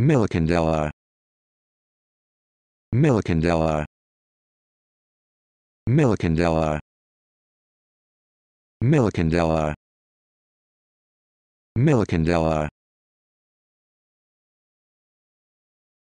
Milicandela. Milicandela. Milicandela. Milicandela. Milicandela.